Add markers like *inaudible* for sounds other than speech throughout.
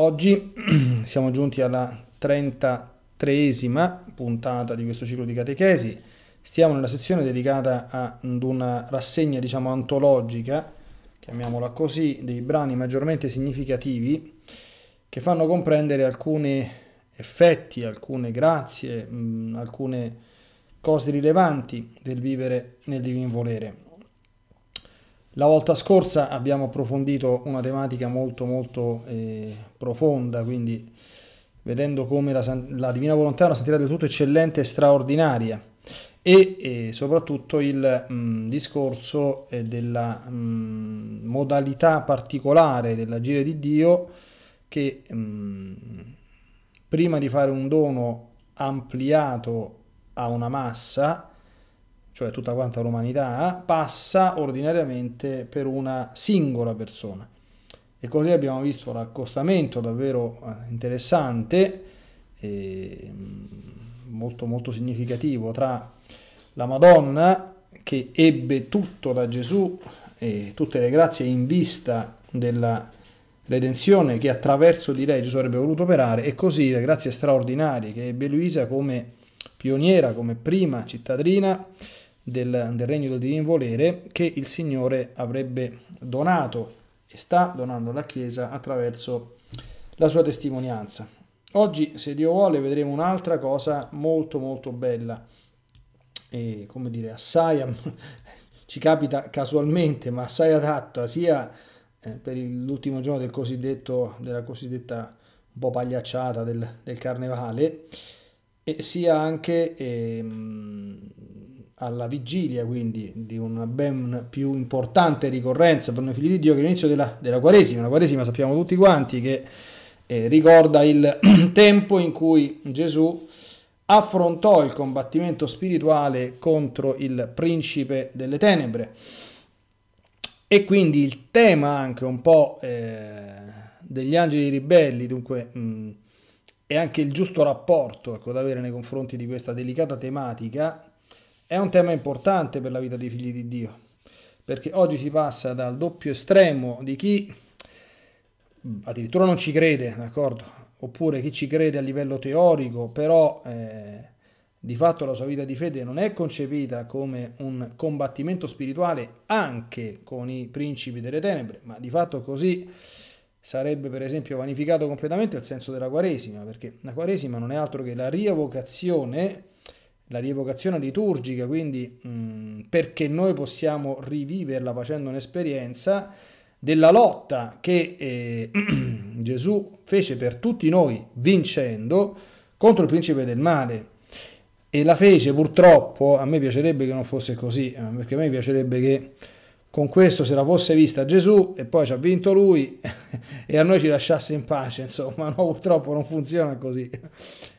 Oggi *clears throat* siamo giunti alla 33esima puntata di questo ciclo di catechesi. Stiamo nella sezione dedicata ad una rassegna, diciamo, antologica, chiamiamola così, dei brani maggiormente significativi che fanno comprendere alcuni effetti, alcune grazie, mh, alcune cose rilevanti del vivere nel divin volere. La volta scorsa abbiamo approfondito una tematica molto molto eh, profonda, quindi vedendo come la, la, Divina Volontà è una santità del tutto eccellente e straordinaria e, e soprattutto il mh, mm, discorso eh, della mh, mm, modalità particolare dell'agire di Dio che mh, mm, prima di fare un dono ampliato a una massa cioè tutta quanta l'umanità, passa ordinariamente per una singola persona. E così abbiamo visto l'accostamento davvero eh, interessante, mm, molto molto significativo, tra la Madonna che ebbe tutto da Gesù e tutte le grazie in vista della redenzione che attraverso di lei Gesù avrebbe voluto operare e così le grazie straordinarie che ebbe Luisa come pioniera, come prima cittadina del, del regno del divin volere che il Signore avrebbe donato e sta donando alla Chiesa attraverso la sua testimonianza. Oggi, se Dio vuole, vedremo un'altra cosa molto molto bella e come dire assai *laughs* ci capita casualmente, ma assai adatta sia eh, per l'ultimo giorno del cosiddetto, della cosiddetta un po' pagliacciata del, del carnevale, e sia anche eh, alla vigilia quindi di una ben più importante ricorrenza per noi figli di Dio che l'inizio della, della Quaresima, la Quaresima sappiamo tutti quanti che eh, ricorda il *clears throat* tempo in cui Gesù affrontò il combattimento spirituale contro il principe delle tenebre e quindi il tema anche un po' eh, degli angeli ribelli, dunque... Mh, mm, e anche il giusto rapporto ecco, da avere nei confronti di questa delicata tematica è un tema importante per la vita dei figli di Dio, perché oggi si passa dal doppio estremo di chi addirittura non ci crede, d'accordo? Oppure chi ci crede a livello teorico, però eh, di fatto la sua vita di fede non è concepita come un combattimento spirituale anche con i principi delle tenebre, ma di fatto così sarebbe per esempio vanificato completamente il senso della Quaresima, perché la Quaresima non è altro che la rievocazione la rievocazione liturgica, quindi mh, mm, perché noi possiamo riviverla facendo un'esperienza della lotta che eh, *clears throat* Gesù fece per tutti noi vincendo contro il principe del male. E la fece purtroppo, a me piacerebbe che non fosse così, eh, perché a me piacerebbe che con questo se la fosse vista Gesù e poi ci ha vinto lui *laughs* e a noi ci lasciasse in pace, insomma, *laughs* no, purtroppo non funziona così,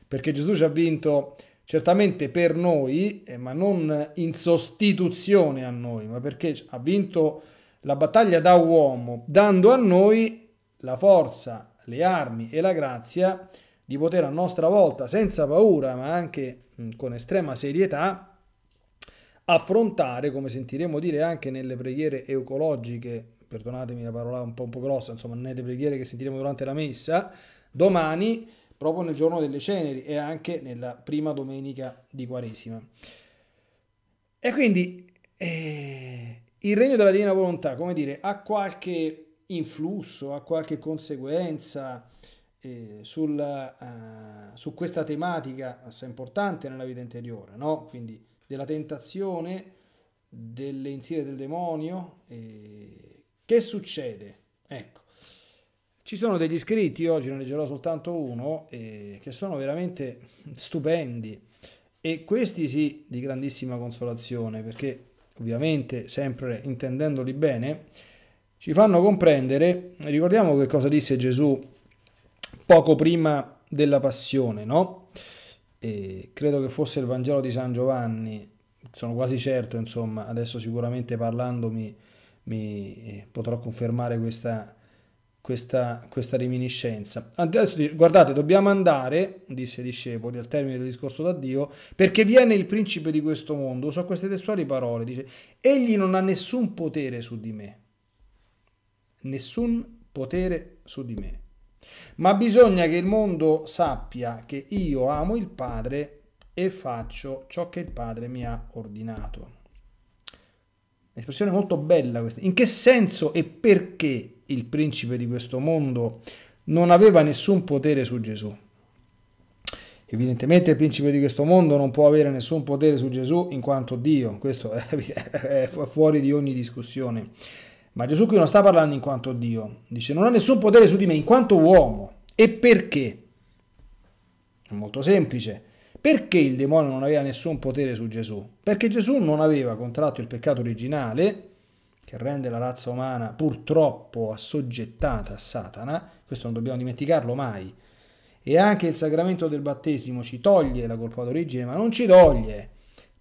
perché Gesù ci ha vinto certamente per noi, eh, ma non in sostituzione a noi, ma perché ha vinto la battaglia da uomo, dando a noi la forza, le armi e la grazia di poter a nostra volta, senza paura, ma anche mm, con estrema serietà, affrontare, come sentiremo dire anche nelle preghiere ecologiche, perdonatemi la parola un po', un po grossa, insomma, nelle preghiere che sentiremo durante la messa, domani proprio nel giorno delle ceneri e anche nella prima domenica di Quaresima. E quindi eh, il regno della divina volontà, come dire, ha qualche influsso, ha qualche conseguenza eh, sul, eh, su questa tematica assai importante nella vita interiore, no? quindi della tentazione, delle insidie del demonio. Eh, che succede? Ecco, ci sono degli scritti, oggi ne leggerò soltanto uno, eh, che sono veramente stupendi e questi sì di grandissima consolazione perché ovviamente sempre intendendoli bene ci fanno comprendere, ricordiamo che cosa disse Gesù poco prima della passione, no? E credo che fosse il Vangelo di San Giovanni, sono quasi certo, insomma, adesso sicuramente parlandomi mi eh, potrò confermare questa questa, questa riminiscenza. Adesso guardate, dobbiamo andare, disse i discepoli al termine del discorso da Dio, perché viene il principe di questo mondo. So queste testuali parole, dice, egli non ha nessun potere su di me. Nessun potere su di me. Ma bisogna che il mondo sappia che io amo il Padre e faccio ciò che il Padre mi ha ordinato. Espressione molto bella questa. In che senso e perché il principe di questo mondo non aveva nessun potere su Gesù? Evidentemente il principe di questo mondo non può avere nessun potere su Gesù in quanto Dio, questo *laughs* è fuori di ogni discussione. Ma Gesù qui non sta parlando in quanto Dio, dice non ha nessun potere su di me in quanto uomo. E perché? È molto semplice, perché il demonio non aveva nessun potere su Gesù? Perché Gesù non aveva contratto il peccato originale, che rende la razza umana purtroppo assoggettata a Satana, questo non dobbiamo dimenticarlo mai, e anche il sacramento del battesimo ci toglie la colpa d'origine, ma non ci toglie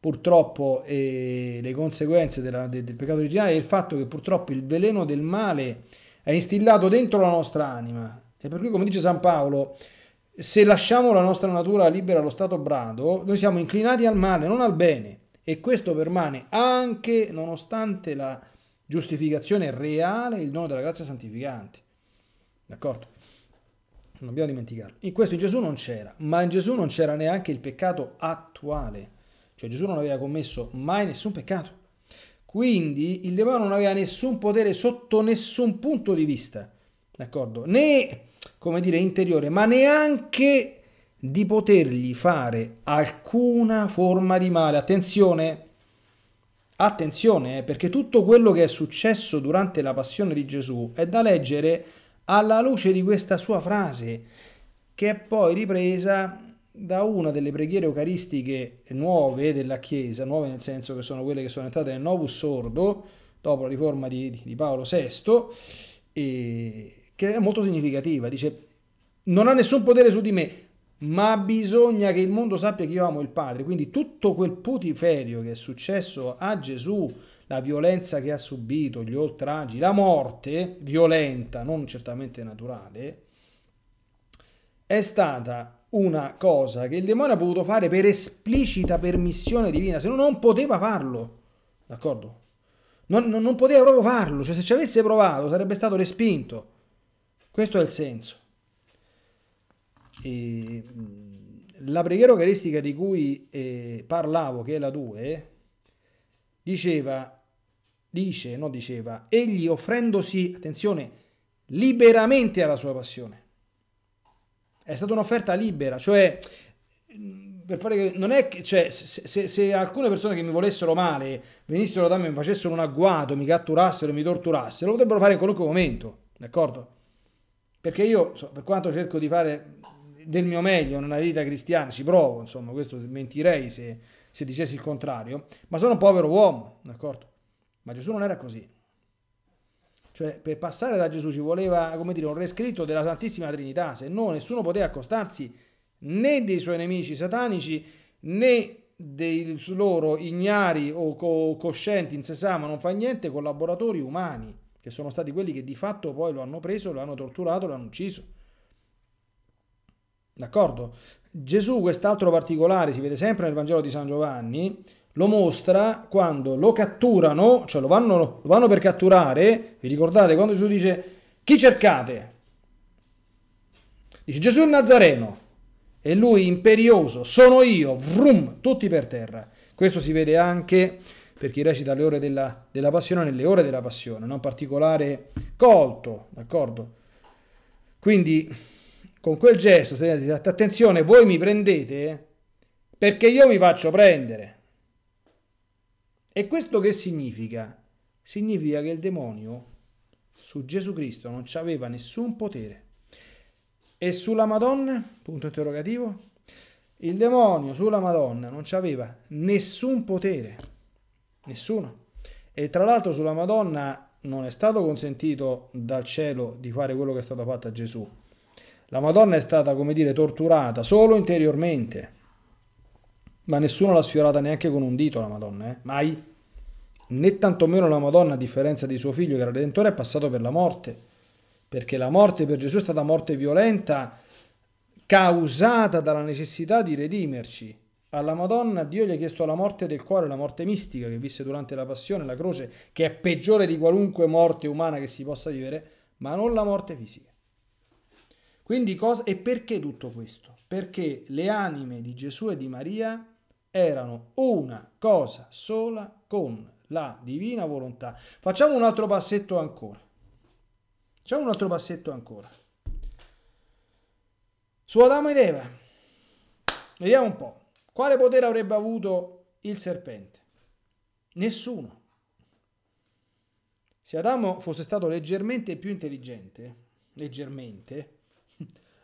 purtroppo eh, le conseguenze della, del, del peccato originale e il fatto che purtroppo il veleno del male è instillato dentro la nostra anima. E per cui, come dice San Paolo, se lasciamo la nostra natura libera allo stato brado, noi siamo inclinati al male, non al bene. E questo permane anche nonostante la giustificazione reale, il dono della grazia santificante. D'accordo? Non dobbiamo dimenticarlo. In questo in Gesù non c'era, ma in Gesù non c'era neanche il peccato attuale. Cioè Gesù non aveva commesso mai nessun peccato. Quindi il demonio non aveva nessun potere sotto nessun punto di vista. D'accordo? Né come dire, interiore, ma neanche di potergli fare alcuna forma di male. Attenzione, attenzione, eh, perché tutto quello che è successo durante la passione di Gesù è da leggere alla luce di questa sua frase, che è poi ripresa da una delle preghiere eucaristiche nuove della Chiesa, nuove nel senso che sono quelle che sono entrate nel Novus Sordo, dopo la riforma di, di Paolo VI, e, che è molto significativa. Dice, non ha nessun potere su di me, ma bisogna che il mondo sappia che io amo il Padre. Quindi tutto quel putiferio che è successo a Gesù, la violenza che ha subito, gli oltraggi, la morte violenta, non certamente naturale, è stata una cosa che il demonio ha potuto fare per esplicita permissione divina, se no non poteva farlo, d'accordo? Non, non, non poteva proprio farlo, cioè se ci avesse provato sarebbe stato respinto. Questo è il senso. E, la preghiera eucaristica di cui eh, parlavo, che è la 2, diceva, dice, no diceva, egli offrendosi, attenzione, liberamente alla sua passione. È stata un'offerta libera, cioè per fare che non è che cioè, se, se, se, alcune persone che mi volessero male venissero da me, mi facessero un agguato, mi catturassero, mi torturassero, lo potrebbero fare in qualunque momento, d'accordo? Perché io, per quanto cerco di fare del mio meglio nella vita cristiana, ci provo, insomma, questo mentirei se, se dicessi il contrario, ma sono un povero uomo, d'accordo? Ma Gesù non era così. Cioè, per passare da Gesù ci voleva, come dire, un rescritto della Santissima Trinità, se no nessuno poteva accostarsi né dei suoi nemici satanici né dei loro ignari o co- coscienti, insesama, non fa niente, collaboratori umani che sono stati quelli che di fatto poi lo hanno preso, lo hanno torturato, lo hanno ucciso. D'accordo? Gesù, quest'altro particolare, si vede sempre nel Vangelo di San Giovanni, lo mostra quando lo catturano, cioè lo vanno, lo vanno per catturare, vi ricordate quando Gesù dice chi cercate? Dice Gesù il Nazareno e lui imperioso, sono io, vrum, tutti per terra. Questo si vede anche per chi recita le ore della, della passione nelle ore della passione, non particolare colto, d'accordo? Quindi con quel gesto, attenzione, voi mi prendete perché io mi faccio prendere. E questo che significa? Significa che il demonio su Gesù Cristo non aveva nessun potere. E sulla Madonna? Punto interrogativo. Il demonio sulla Madonna non aveva nessun potere. Nessuno. E tra l'altro sulla Madonna non è stato consentito dal cielo di fare quello che è stato fatto a Gesù. La Madonna è stata, come dire, torturata solo interiormente. Ma nessuno l'ha sfiorata neanche con un dito la Madonna, eh? mai. Né tantomeno la Madonna, a differenza di suo figlio che era redentore, è passato per la morte. Perché la morte per Gesù è stata morte violenta causata dalla necessità di redimerci alla Madonna Dio gli ha chiesto la morte del cuore, la morte mistica che visse durante la passione, la croce, che è peggiore di qualunque morte umana che si possa vivere, ma non la morte fisica. Quindi cosa, e perché tutto questo? Perché le anime di Gesù e di Maria erano una cosa sola con la divina volontà. Facciamo un altro passetto ancora. Facciamo un altro passetto ancora. Su Adamo ed Eva. Vediamo un po'. Quale potere avrebbe avuto il serpente? Nessuno. Se Adamo fosse stato leggermente più intelligente, leggermente, *laughs*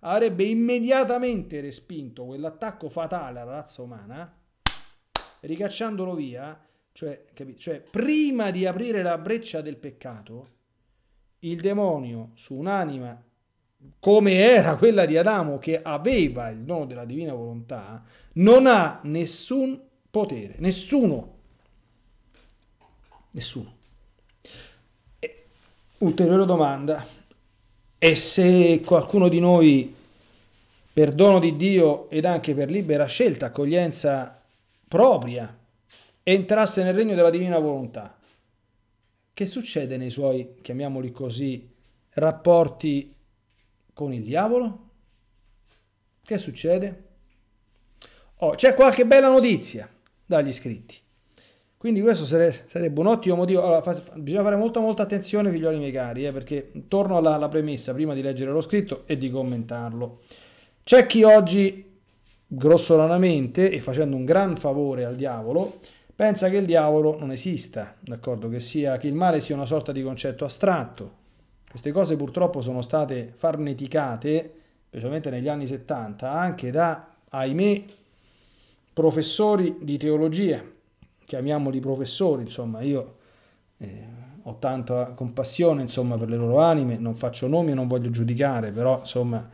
avrebbe immediatamente respinto quell'attacco fatale alla razza umana, ricacciandolo via, cioè, cioè prima di aprire la breccia del peccato, il demonio su un'anima come era quella di Adamo che aveva il dono della divina volontà, non ha nessun potere, nessuno. Nessuno. E, ulteriore domanda, e se qualcuno di noi, per dono di Dio ed anche per libera scelta, accoglienza propria, entrasse nel regno della divina volontà, che succede nei suoi, chiamiamoli così, rapporti con il diavolo? Che succede? Oh, c'è qualche bella notizia dagli iscritti. Quindi questo sarebbe un ottimo motivo. Allora, fa, bisogna fare molta molta attenzione, figlioli miei cari, eh, perché torno alla, alla, premessa prima di leggere lo scritto e di commentarlo. C'è chi oggi, grossolanamente e facendo un gran favore al diavolo, pensa che il diavolo non esista, d'accordo? Che, sia, che il male sia una sorta di concetto astratto, queste cose purtroppo sono state farneticate, specialmente negli anni 70, anche da, ahimè, professori di teologia, chiamiamoli professori, insomma, io eh, ho tanta compassione, insomma, per le loro anime, non faccio nomi e non voglio giudicare, però, insomma,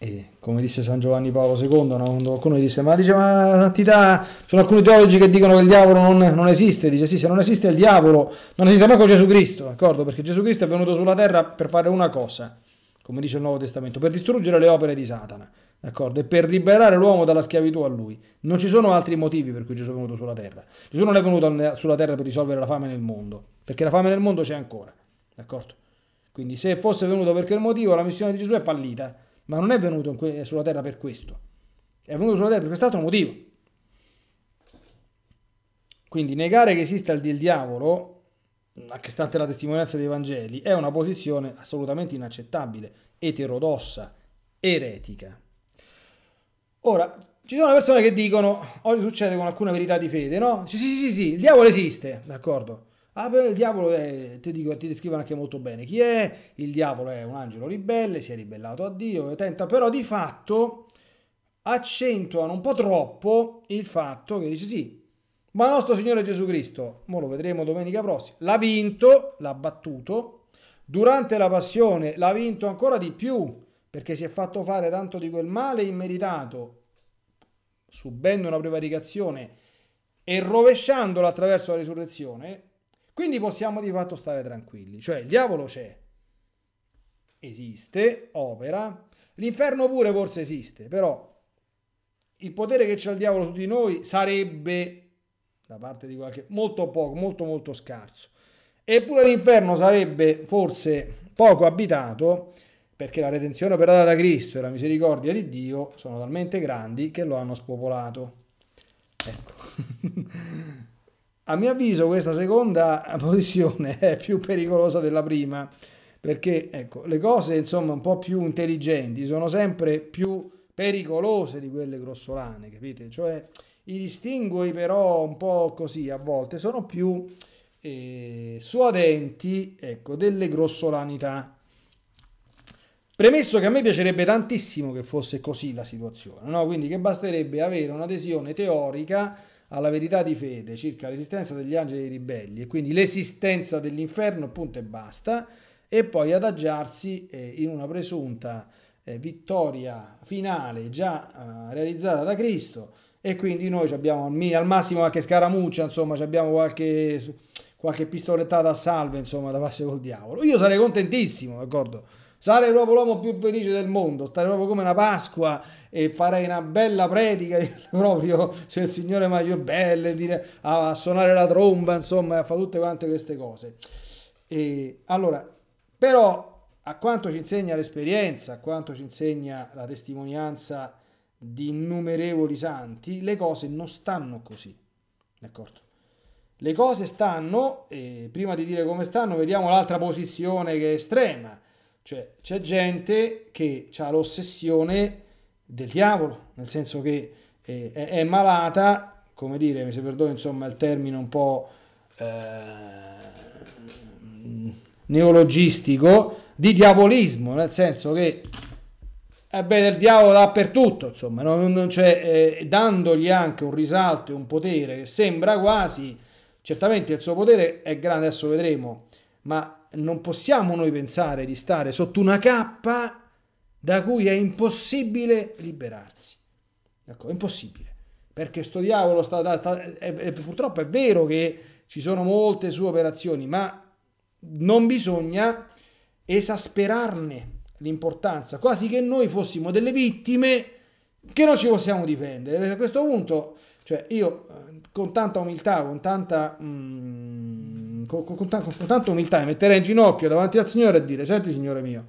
e come disse San Giovanni Paolo II, no? quando qualcuno disse, ma dice, ma la santità, sono alcuni teologi che dicono che il diavolo non, non esiste, dice sì, se non esiste il diavolo, non esiste manco Gesù Cristo, d'accordo? Perché Gesù Cristo è venuto sulla terra per fare una cosa, come dice il Nuovo Testamento, per distruggere le opere di Satana, d'accordo? E per liberare l'uomo dalla schiavitù a lui. Non ci sono altri motivi per cui Gesù è venuto sulla terra. Gesù non è venuto sulla terra per risolvere la fame nel mondo, perché la fame nel mondo c'è ancora, d'accordo? Quindi se fosse venuto per quel motivo, la missione di Gesù è fallita ma non è venuto que- sulla terra per questo, è venuto sulla terra per quest'altro motivo. Quindi negare che esista il, il diavolo, anche stante la testimonianza dei Vangeli, è una posizione assolutamente inaccettabile, eterodossa, eretica. Ora, ci sono persone che dicono, oggi succede con alcuna verità di fede, no? Sì, sì, sì, sì, il diavolo esiste, d'accordo. Ah, però il diavolo, è, ti dico, ti descrivono anche molto bene chi è, il diavolo è un angelo ribelle, si è ribellato a Dio, tenta, però di fatto accentuano un po' troppo il fatto che dice sì, ma il nostro Signore Gesù Cristo, mo lo vedremo domenica prossima, l'ha vinto, l'ha battuto, durante la passione l'ha vinto ancora di più, perché si è fatto fare tanto di quel male immeritato, subendo una prevaricazione e rovesciandolo attraverso la risurrezione, quindi possiamo di fatto stare tranquilli, cioè il diavolo c'è, esiste, opera, l'inferno pure forse esiste, però il potere che c'è il diavolo su di noi sarebbe, da parte di qualche, molto poco, molto molto scarso. Eppure l'inferno sarebbe forse poco abitato, perché la redenzione operata da Cristo e la misericordia di Dio sono talmente grandi che lo hanno spopolato. Ecco. *laughs* A mio avviso questa seconda *laughs* posizione è più pericolosa della prima, perché ecco, le cose insomma un po' più intelligenti sono sempre più pericolose di quelle grossolane, capite? Cioè i distinguo però un po' così a volte sono più eh, suadenti ecco, delle grossolanità. Premesso che a me piacerebbe tantissimo che fosse così la situazione, no? quindi che basterebbe avere un'adesione teorica alla verità di fede circa l'esistenza degli angeli ribelli e quindi l'esistenza dell'inferno, punto e basta, e poi adagiarsi eh, in una presunta eh, vittoria finale già eh, realizzata da Cristo e quindi noi abbiamo al massimo qualche scaramuccia, insomma, abbiamo qualche, qualche pistolettata a salve, insomma, da passe col diavolo. Io sarei contentissimo, d'accordo? Sarei proprio l'uomo più felice del mondo, stare proprio come una Pasqua e farei una bella predica *laughs* proprio se il Signore Maglio Belle, dire, a suonare la tromba, insomma, a fare tutte quante queste cose. E, allora, però a quanto ci insegna l'esperienza, a quanto ci insegna la testimonianza di innumerevoli santi, le cose non stanno così, d'accordo? Le cose stanno, e prima di dire come stanno, vediamo l'altra posizione che è estrema cioè, c'è gente che ha l'ossessione del diavolo, nel senso che eh, è, è, malata, come dire, mi si perdona insomma il termine un po' eh, neologistico, di diavolismo, nel senso che è eh bene il diavolo dappertutto, insomma, non, non eh, dandogli anche un risalto e un potere che sembra quasi, certamente il suo potere è grande, adesso vedremo, ma non possiamo noi pensare di stare sotto una cappa da cui è impossibile liberarsi. Ecco, è impossibile, perché sto diavolo sta, sta è, è, purtroppo è vero che ci sono molte sue operazioni, ma non bisogna esasperarne l'importanza, quasi che noi fossimo delle vittime che non ci possiamo difendere. A questo punto, cioè io eh, con tanta umiltà, con tanta... Mm, con, con, con, con tanta umiltà, mi metterei in ginocchio davanti al Signore e dire, senti Signore mio,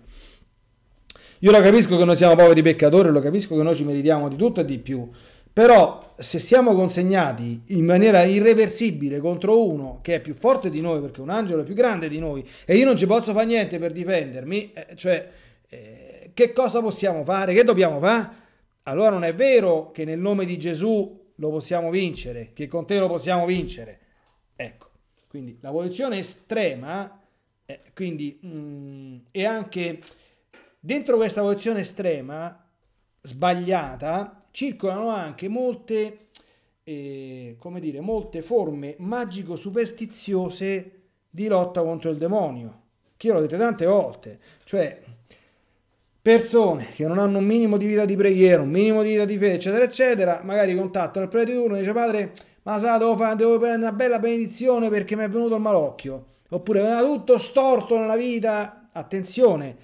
io lo capisco che noi siamo poveri peccatori, lo capisco che noi ci meritiamo di tutto e di più, però se siamo consegnati in maniera irreversibile contro uno che è più forte di noi, perché un angelo è più grande di noi, e io non ci posso fare niente per difendermi, eh, cioè, eh, che cosa possiamo fare? Che dobbiamo fare? Allora non è vero che nel nome di Gesù lo possiamo vincere, che con te lo possiamo vincere. Ecco. Quindi la posizione estrema, eh, quindi, e mm, anche dentro questa posizione estrema sbagliata circolano anche molte, eh, come dire, molte forme magico-superstiziose di lotta contro il demonio, che io l'ho detto tante volte, cioè persone che non hanno un minimo di vita di preghiera, un minimo di vita di fede, eccetera, eccetera, magari contattano il prete di turno e dice padre ma sa, devo, fare, devo prendere una bella benedizione perché mi è venuto il malocchio. Oppure mi è tutto storto nella vita. Attenzione,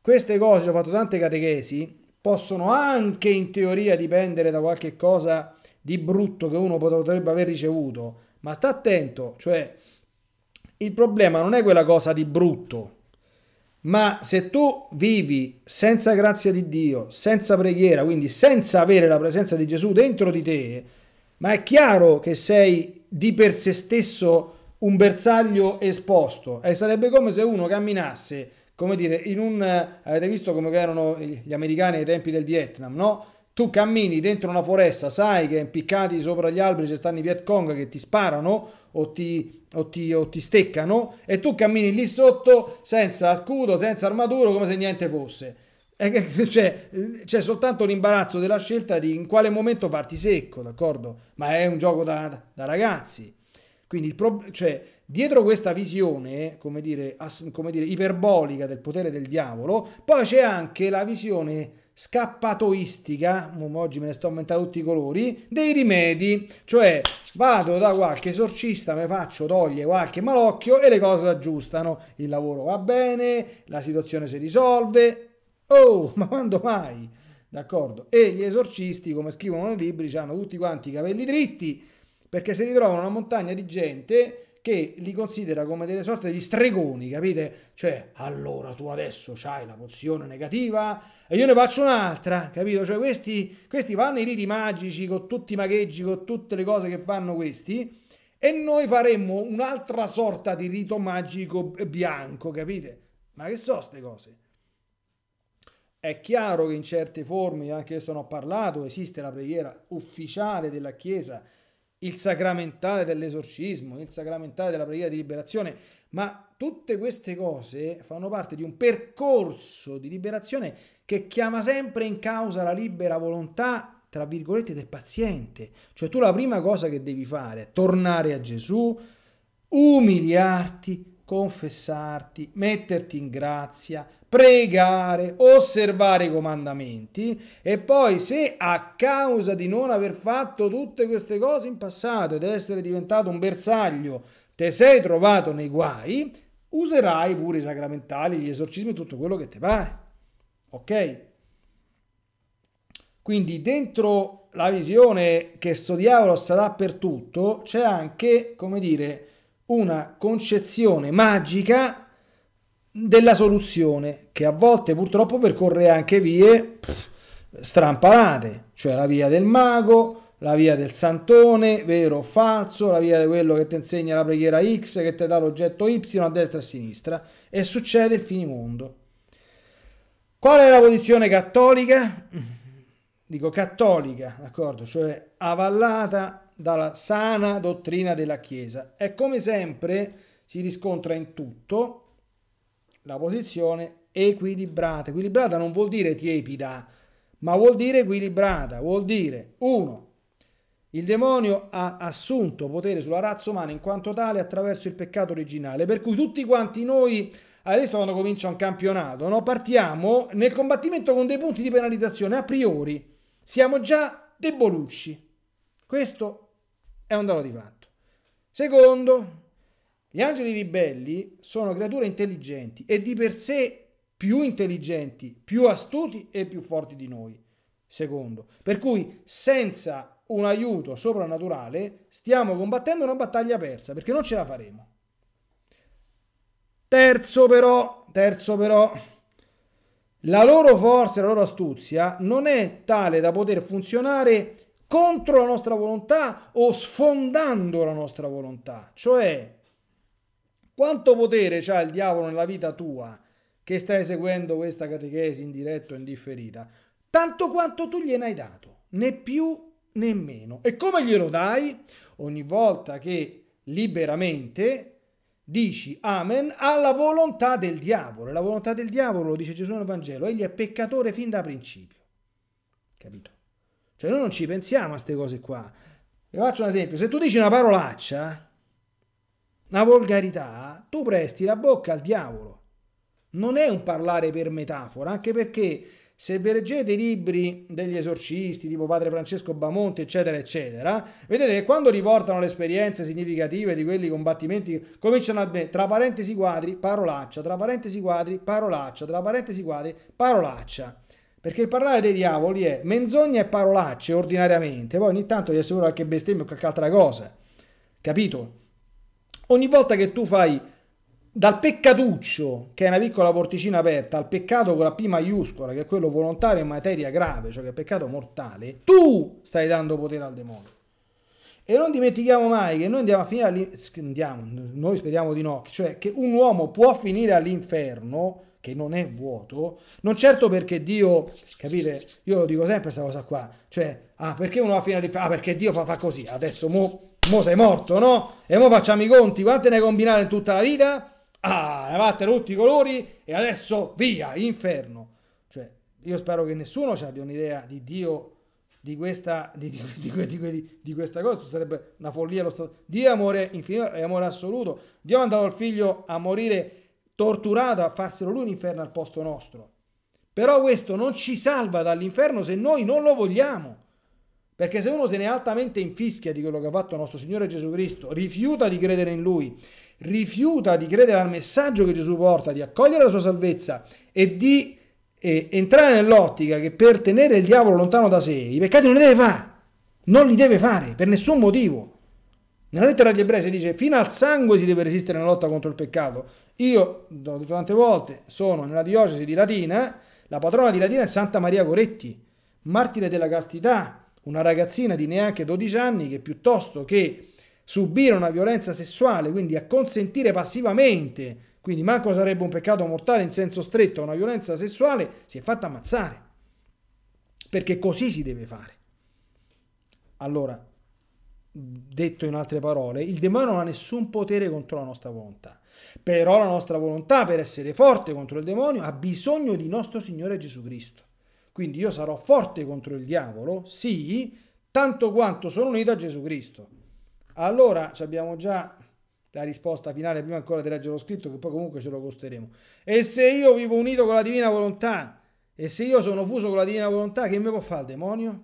queste cose, ho fatto tante catechesi, possono anche in teoria dipendere da qualche cosa di brutto che uno potrebbe aver ricevuto, ma sta attento, cioè il problema non è quella cosa di brutto, ma se tu vivi senza grazia di Dio, senza preghiera, quindi senza avere la presenza di Gesù dentro di te, ma è chiaro che sei di per se stesso un bersaglio esposto e sarebbe come se uno camminasse, come dire, in un... Eh, avete visto come erano gli americani ai tempi del Vietnam, no? Tu cammini dentro una foresta, sai che impiccati sopra gli alberi ci stanno i Viet Cong che ti sparano o ti, o, ti, o ti steccano e tu cammini lì sotto senza scudo, senza armatura, come se niente fosse. Eh, c'è, cioè, eh, c'è, soltanto l'imbarazzo della scelta di in quale momento farti secco, d'accordo? Ma è un gioco da, da ragazzi. Quindi pro, cioè, dietro questa visione, come dire, as, come dire, iperbolica del potere del diavolo, poi c'è anche la visione scappatoistica, oggi me ne sto aumentando tutti i colori, dei rimedi, cioè vado da qualche esorcista, mi faccio togliere qualche malocchio e le cose aggiustano, il lavoro va bene, la situazione si risolve, Oh, *laughs* ma quando mai? D'accordo? E gli esorcisti, come scrivono nei libri, hanno tutti quanti i capelli dritti perché si ritrovano una montagna di gente che li considera come delle sorte degli stregoni, capite? Cioè, allora tu adesso hai la pozione negativa e io ne faccio un'altra, capito? Cioè, questi, questi fanno i riti magici con tutti i magheggi, con tutte le cose che fanno questi e noi faremmo un'altra sorta di rito magico bianco, capite? Ma che so ste cose? È chiaro che in certe forme, anche questo ne ho parlato, esiste la preghiera ufficiale della Chiesa, il sacramentale dell'esorcismo, il sacramentale della preghiera di liberazione, ma tutte queste cose fanno parte di un percorso di liberazione che chiama sempre in causa la libera volontà, tra virgolette, del paziente. Cioè tu la prima cosa che devi fare è tornare a Gesù, umiliarti, confessarti, metterti in grazia, pregare, osservare i comandamenti e poi se a causa di non aver fatto tutte queste cose in passato ed essere diventato un bersaglio, te sei trovato nei guai, userai pure i sacramentali, gli esorcismi, tutto quello che ti pare. Ok? Quindi dentro la visione che sto diavolo sta dappertutto c'è anche, come dire, una concezione magica della soluzione che a volte purtroppo percorre anche vie pff, strampalate, cioè la via del mago, la via del santone, vero o falso, la via di quello che ti insegna la preghiera X, che ti dà l'oggetto Y a destra e a sinistra, e succede il finimondo. Qual è la posizione cattolica? Dico cattolica, d'accordo? Cioè avallata dalla sana dottrina della Chiesa. E come sempre si riscontra in tutto, la posizione equilibrata. Equilibrata non vuol dire tiepida, ma vuol dire equilibrata. Vuol dire, uno, il demonio ha assunto potere sulla razza umana in quanto tale attraverso il peccato originale, per cui tutti quanti noi, adesso quando comincia un campionato, no, partiamo nel combattimento con dei punti di penalizzazione a priori, siamo già debolucci. Questo è un dato di fatto. Secondo, gli angeli ribelli sono creature intelligenti e di per sé più intelligenti, più astuti e più forti di noi. Secondo, per cui senza un aiuto soprannaturale stiamo combattendo una battaglia persa perché non ce la faremo. Terzo però, terzo però, la loro forza e la loro astuzia non è tale da poter funzionare contro la nostra volontà o sfondando la nostra volontà, cioè quanto potere ha il diavolo nella vita tua che stai eseguendo questa catechesi in diretta o indifferita? Tanto quanto tu gliene hai dato, né più né meno. E come glielo dai? Ogni volta che liberamente dici amen alla volontà del diavolo. E la volontà del diavolo, lo dice Gesù nel Vangelo, egli è peccatore fin da principio. Capito? Cioè noi non ci pensiamo a queste cose qua. Vi faccio un esempio, se tu dici una parolaccia, una volgarità, tu presti la bocca al diavolo. Non è un parlare per metafora, anche perché se vi leggete i libri degli esorcisti, tipo Padre Francesco Bamonte, eccetera, eccetera, vedete che quando riportano le esperienze significative di quelli combattimenti, cominciano a dire tra parentesi quadri, parolaccia, tra parentesi quadri, parolaccia, tra parentesi quadri, parolaccia. Perché il parlare dei diavoli è menzogna e parolacce ordinariamente, poi ogni tanto gli assicuro qualche bestemmia o qualche altra cosa. Capito? Ogni volta che tu fai dal peccatuccio, che è una piccola porticina aperta, al peccato con la P maiuscola, che è quello volontario in materia grave, cioè che è peccato mortale, tu stai dando potere al demonio. E non dimentichiamo mai che noi andiamo a finire all'inferno, noi speriamo di no, cioè che un uomo può finire all'inferno, che non è vuoto, non certo perché Dio, capite, io lo dico sempre questa cosa qua, cioè, ah perché uno va a finire all'inferno, ah perché Dio fa, fa così, adesso mo mo sei morto, no? E mo facciamo i conti, quante ne hai combinate in tutta la vita? Ah, ne avete tutti i colori e adesso via, inferno. Cioè, io spero che nessuno ci abbia un'idea di Dio di questa, di, di, di, questa cosa, sarebbe una follia lo stato. Dio è amore infinito, è amore assoluto. Dio ha mandato il figlio a morire torturato, a farselo lui inferno al posto nostro. Però questo non ci salva dall'inferno se noi non lo vogliamo. Perché se uno se ne è altamente infischia di quello che ha fatto nostro Signore Gesù Cristo, rifiuta di credere in Lui, rifiuta di credere al messaggio che Gesù porta, di accogliere la sua salvezza e di eh, entrare nell'ottica che per tenere il diavolo lontano da sé, i peccati non li deve fare, non li deve fare per nessun motivo. Nella lettera agli ebrei si dice fino al sangue si deve resistere nella lotta contro il peccato. Io, l'ho detto tante volte, sono nella diocesi di Latina, la patrona di Latina è Santa Maria Coretti, martire della castità, una ragazzina di neanche 12 anni che piuttosto che subire una violenza sessuale, quindi acconsentire passivamente, quindi manco sarebbe un peccato mortale in senso stretto una violenza sessuale, si è fatta ammazzare. Perché così si deve fare. Allora, detto in altre parole, il demonio non ha nessun potere contro la nostra volontà. Però la nostra volontà, per essere forte contro il demonio, ha bisogno di nostro Signore Gesù Cristo. Quindi io sarò forte contro il diavolo, sì, tanto quanto sono unito a Gesù Cristo. Allora abbiamo già la risposta finale prima ancora di leggere lo scritto che poi comunque ce lo costeremo. E se io vivo unito con la divina volontà e se io sono fuso con la divina volontà che mi può fare il demonio?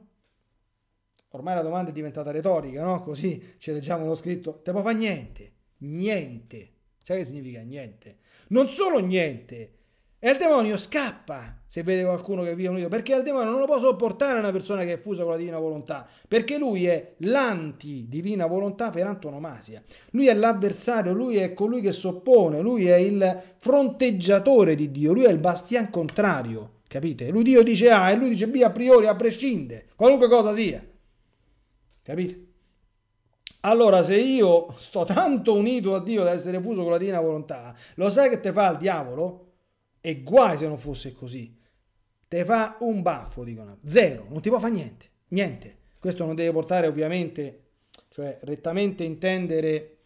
Ormai la domanda è diventata retorica, no? Così ci leggiamo lo scritto, te può fare niente, niente. Sai che significa niente? Non solo niente, e il demonio scappa se vede qualcuno che vive unito, perché al demonio non lo può sopportare una persona che è fusa con la divina volontà, perché lui è l'anti-divina volontà per antonomasia. Lui è l'avversario, lui è colui che soppone, lui è il fronteggiatore di Dio, lui è il bastian contrario, capite? Lui Dio dice A e lui dice B a priori, a prescindere, qualunque cosa sia. Capite? Allora, se io sto tanto unito a Dio da essere fuso con la divina volontà, lo sai che te fa il diavolo? E guai se non fosse così. Te fa un baffo, dicono. Zero, non ti può fare niente. Niente. Questo non deve portare ovviamente, cioè rettamente intendere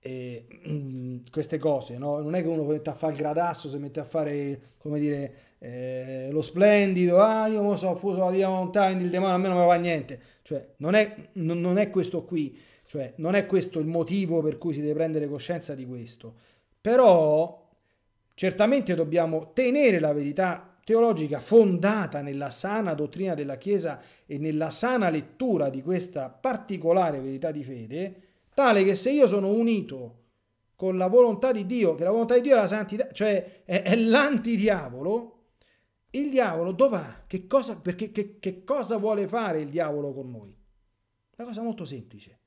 eh, *clears throat* queste cose, no? Non è che uno mette a fare il gradasso, si mette a fare, come dire, eh, lo splendido, ah io mo so fuso la di montagna, quindi il demonio a me non mi fa niente. Cioè, non è, non, non è questo qui, cioè, non è questo il motivo per cui si deve prendere coscienza di questo. Però Certamente dobbiamo tenere la verità teologica fondata nella sana dottrina della Chiesa e nella sana lettura di questa particolare verità di fede, tale che se io sono unito con la volontà di Dio, che la volontà di Dio è la santità, cioè è, è l'antidiavolo, il diavolo dov'è? Che che, che cosa vuole fare il diavolo con noi? Una cosa molto semplice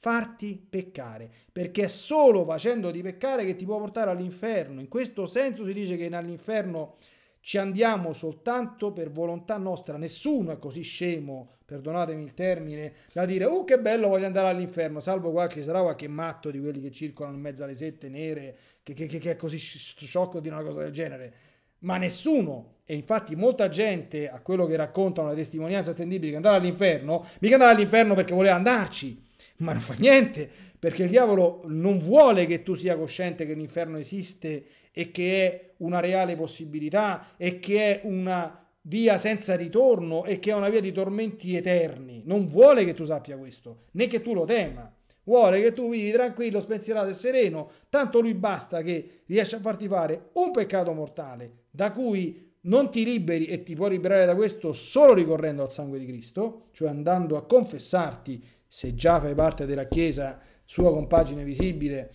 farti peccare, perché è solo facendoti peccare che ti può portare all'inferno. In questo senso si dice che nell'inferno ci andiamo soltanto per volontà nostra, nessuno è così scemo, perdonatemi il termine, da dire oh che bello voglio andare all'inferno, salvo qualche sarà qualche matto di quelli che circolano in mezzo alle sette nere, che, che, che è così sciocco di una cosa del genere ma nessuno, e infatti molta gente a quello che raccontano le testimonianze attendibili che andava all'inferno, mica andava all'inferno perché voleva andarci, ma non fa niente, perché il diavolo non vuole che tu sia cosciente che l'inferno esiste e che è una reale possibilità e che è una via senza ritorno e che è una via di tormenti eterni. Non vuole che tu sappia questo, né che tu lo tema. Vuole che tu vivi tranquillo, spensierato e sereno, tanto lui basta che riesci a farti fare un peccato mortale, da cui non ti liberi e ti puoi liberare da questo solo ricorrendo al sangue di Cristo, cioè andando a confessarti se già fai parte della Chiesa, sua compagine visibile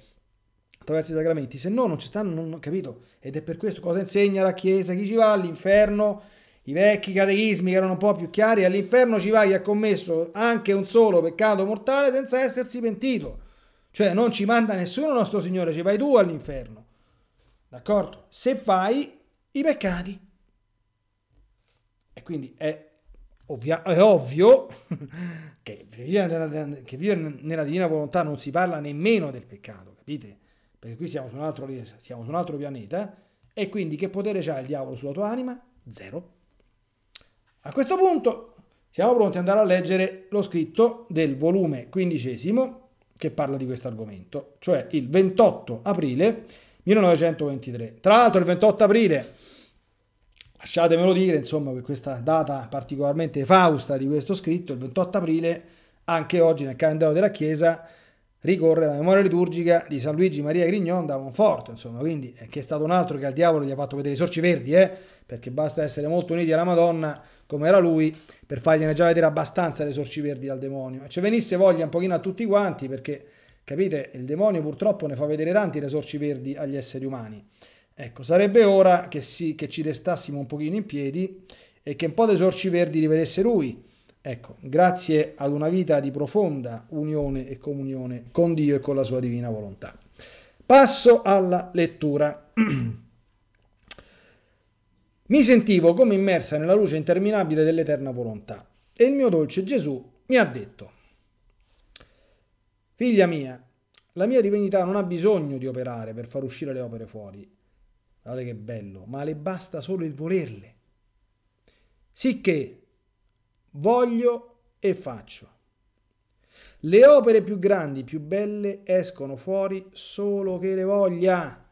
attraverso i sacramenti, se no non ci stanno, non ho capito. Ed è per questo cosa insegna la Chiesa, chi ci va all'inferno, i vecchi catechismi che erano un po' più chiari, all'inferno ci va chi ha commesso anche un solo peccato mortale senza essersi pentito. Cioè non ci manda nessuno nostro Signore, ci vai tu all'inferno. D'accordo? Se fai i peccati. E quindi è Ovvia, è ovvio *laughs* che, nella, che vivere nella divina volontà non si parla nemmeno del peccato, capite? Perché qui siamo su un altro, siamo su un altro pianeta eh? e quindi che potere c'ha il diavolo sulla tua anima? Zero. A questo punto siamo pronti ad andare a leggere lo scritto del volume quindicesimo che parla di questo argomento, cioè il 28 aprile 1923. Tra l'altro il 28 aprile lasciatemelo dire, insomma, che questa data particolarmente fausta di questo scritto, il 28 aprile, anche oggi nel calendario della Chiesa, ricorre la memoria liturgica di San Luigi Maria Grignon da Monforte, insomma, quindi che è stato un altro che al diavolo gli ha fatto vedere i sorci verdi, eh? perché basta essere molto uniti alla Madonna, come era lui, per fargliene già vedere abbastanza dei sorci verdi al demonio. E ci venisse voglia un pochino a tutti quanti, perché, capite, il demonio purtroppo ne fa vedere tanti dei sorci verdi agli esseri umani. Ecco, sarebbe ora che, si, che, ci restassimo un pochino in piedi e che un po' dei sorci verdi rivedesse lui. Ecco, grazie ad una vita di profonda unione e comunione con Dio e con la sua divina volontà. Passo alla lettura. *clears throat* mi sentivo come immersa nella luce interminabile dell'eterna volontà e il mio dolce Gesù mi ha detto, Figlia mia, la mia divinità non ha bisogno di operare per far uscire le opere fuori guardate che bello, ma le basta solo il volerle. Sicché voglio e faccio. Le opere più grandi, più belle escono fuori solo che le voglia.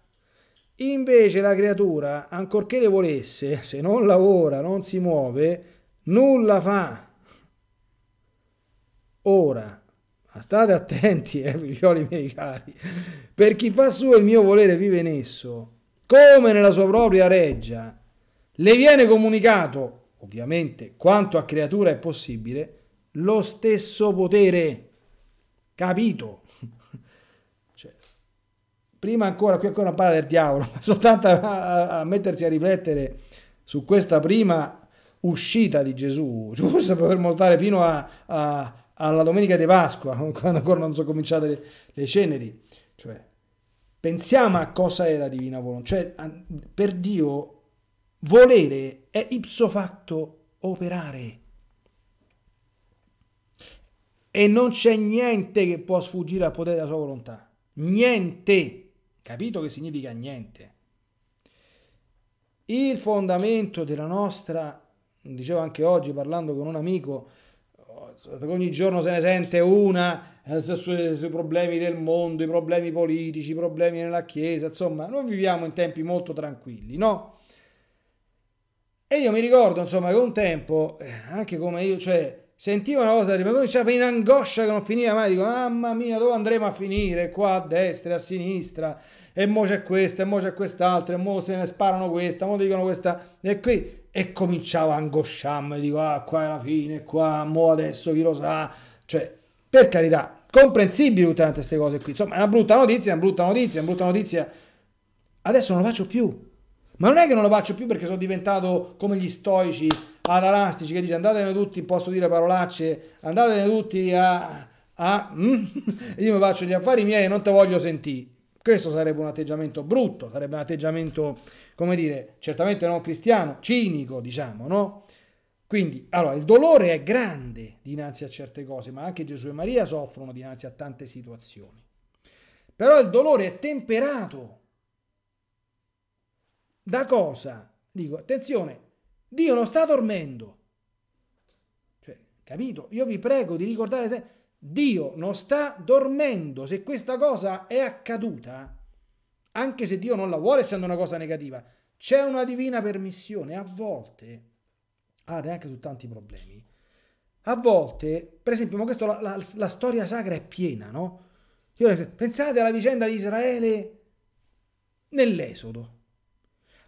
Invece la creatura, ancorché le volesse, se non lavora, non si muove, nulla fa. Ora, state attenti, eh, *laughs* figlioli miei cari, per chi fa suo il mio volere vive in esso, come nella sua propria reggia, le viene comunicato, ovviamente quanto a creatura è possibile, lo stesso potere. Capito? *laughs* Cioè, prima ancora, qui ancora parla del diavolo, *laughs* ma soltanto a, a mettersi a riflettere su questa prima uscita di Gesù. Forse potremmo stare fino a, a, alla domenica di Pasqua, *laughs* quando ancora non sono cominciate le, le ceneri. Cioè, pensiamo a cosa è la divina volontà, cioè per Dio volere è ipso facto operare. E non c'è niente che può sfuggire al potere della sua volontà. Niente. Capito che significa niente? Il fondamento della nostra, dicevo anche oggi parlando con un amico, ogni giorno se ne sente una eh, sui problemi del mondo, i problemi politici, i problemi nella Chiesa, insomma, noi viviamo in tempi molto tranquilli, no? E io mi ricordo, insomma, che un tempo, eh, anche come io, cioè, sentivo una cosa, ma cominciava in angoscia che non finiva mai, dico, mamma mia, dove andremo a finire? Qua a destra, a sinistra, e mo c'è questa, e mo c'è quest'altra, e mo se ne sparano questa, mo dicono questa, e qui... E cominciavo a angosciarmi, dico, ah, qua è la fine, qua, mo adesso chi lo sa, cioè per carità, comprensibili tutte quante queste cose qui. Insomma, è una brutta notizia, è una brutta notizia, è una brutta notizia. Adesso non lo faccio più. Ma non è che non lo faccio più perché sono diventato come gli stoici adalastici che dice andatene tutti, posso dire parolacce, andatene tutti a... a mm? *laughs* io mi faccio gli affari miei e non te voglio sentire. Questo sarebbe un atteggiamento brutto, sarebbe un atteggiamento, come dire, certamente non cristiano, cinico, diciamo, no? Quindi, allora, il dolore è grande dinanzi a certe cose, ma anche Gesù e Maria soffrono dinanzi a tante situazioni. Però il dolore è temperato. Da cosa? Dico, attenzione, Dio non sta dormendo. Cioè, capito? Io vi prego di ricordare, se... Dio non sta dormendo. Se questa cosa è accaduta, anche se Dio non la vuole, essendo una cosa negativa, c'è una divina permissione. A volte ha ah, anche su tanti problemi. A volte, per esempio, ma questo, la, la, la storia sacra è piena, no? Io, pensate alla vicenda di Israele nell'Esodo.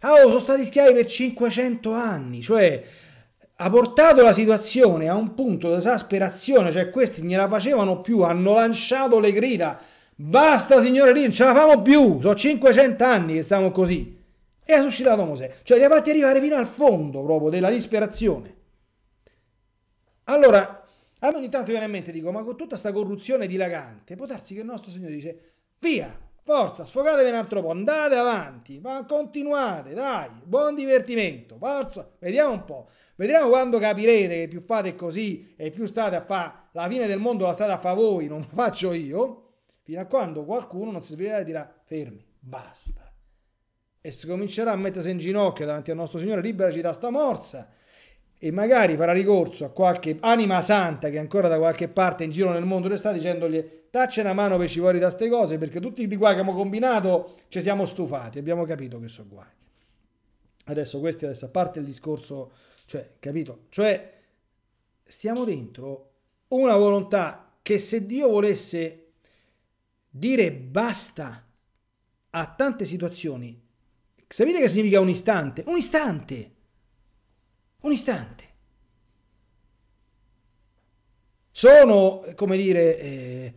Ah, oh, sono stati schiavi per 500 anni, cioè ha portato la situazione a un punto di esasperazione, cioè questi non la facevano più, hanno lanciato le grida, basta signore lì, non ce la famo più, sono 500 anni che stiamo così e ha suscitato Mosè. Cioè li ha fatti arrivare fino al fondo proprio della disperazione. Allora, a ogni tanto viene in mente, dico, ma con tutta questa corruzione dilagante, può darsi che il nostro Signore dice, via, forza, sfogatevi un altro po', andate avanti, ma continuate, dai, buon divertimento, forza, vediamo un po'. Vediamo quando capirete che più fate così e più state a fare la fine del mondo la state a fare voi, non la faccio io, fino a quando qualcuno non si sveglierà e dirà, fermi, basta e si comincerà a mettersi in ginocchio davanti al nostro Signore, liberaci da sta morsa e magari farà ricorso a qualche anima santa che ancora da qualche parte in giro nel mondo le sta dicendogli dacci una mano per ci fuori da ste cose perché tutti i guai che abbiamo combinato ci siamo stufati, abbiamo capito che sono guai. Adesso questi, adesso a parte il discorso, cioè, capito? Cioè, stiamo dentro una volontà che se Dio volesse dire basta a tante situazioni Sapete che significa un istante? Un istante. Un istante. Sono, come dire, eh,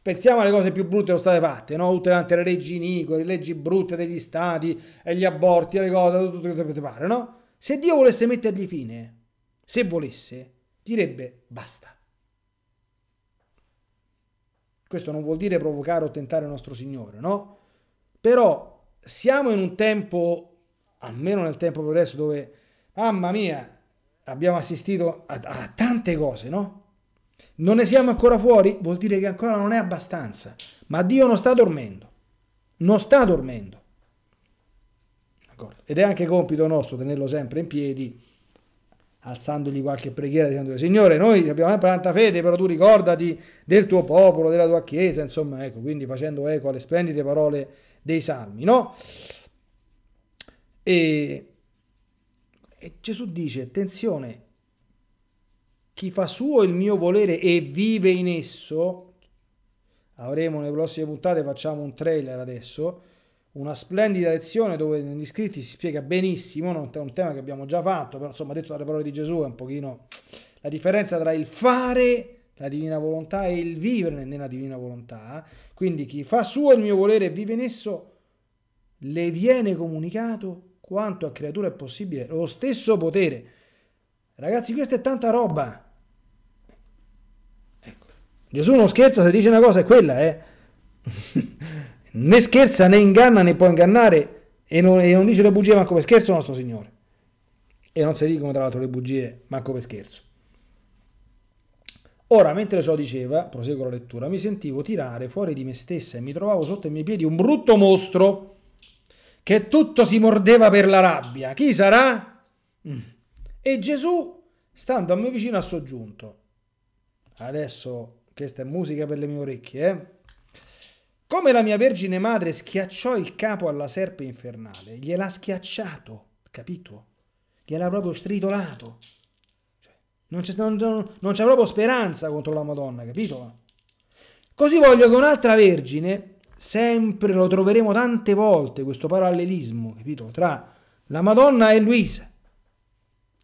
pensiamo alle cose più brutte che sono state fatte, no? Tutte quante le leggi inique, le leggi brutte degli stati, e gli aborti, le cose, tutto quello che potete fare, no? Se Dio volesse mettergli fine, se volesse, direbbe basta. Questo non vuol dire provocare o tentare il nostro Signore, no? Però siamo in un tempo, almeno nel tempo progresso, dove, mamma mia, abbiamo assistito a, a tante cose, no? Non ne siamo ancora fuori? Vuol dire che ancora non è abbastanza. Ma Dio non sta dormendo. Non sta dormendo. Ed è anche compito nostro tenerlo sempre in piedi, alzandogli qualche preghiera, dicendo, Signore, noi abbiamo sempre tanta fede, però tu ricordati del tuo popolo, della tua Chiesa, insomma, ecco, quindi facendo eco alle splendide parole dei salmi, no? E, e Gesù dice, attenzione, chi fa suo il mio volere e vive in esso, avremo nelle prossime puntate, facciamo un trailer adesso, una splendida lezione dove negli iscritti si spiega benissimo, non è un tema che abbiamo già fatto, però insomma detto dalle parole di Gesù è un pochino la differenza tra il fare la divina volontà e il vivere nella divina volontà, quindi chi fa suo il mio volere e vive in esso, le viene comunicato quanto a creatura è possibile lo stesso potere. Ragazzi, questa è tanta roba. Ecco. Gesù non scherza se dice una cosa è quella, eh. *laughs* né scherza né inganna né può ingannare e non, e non dice le bugie manco per scherzo nostro Signore. E non si dicono tra l'altro le bugie manco per scherzo. Ora, mentre ciò diceva, proseguo la lettura, mi sentivo tirare fuori di me stessa e mi trovavo sotto i miei piedi un brutto mostro che tutto si mordeva per la rabbia. Chi sarà? Mm. E Gesù, stando a me vicino, ha soggiunto. Adesso, questa è musica per le mie orecchie, eh? Come la mia Vergine Madre schiacciò il capo alla serpe infernale, gliel'ha schiacciato, capito? Gliel'ha proprio stritolato. Non c'è, non, non c'è proprio speranza contro la Madonna, capito? Così voglio che un'altra vergine, sempre lo troveremo tante volte questo parallelismo, capito? Tra la Madonna e Luisa,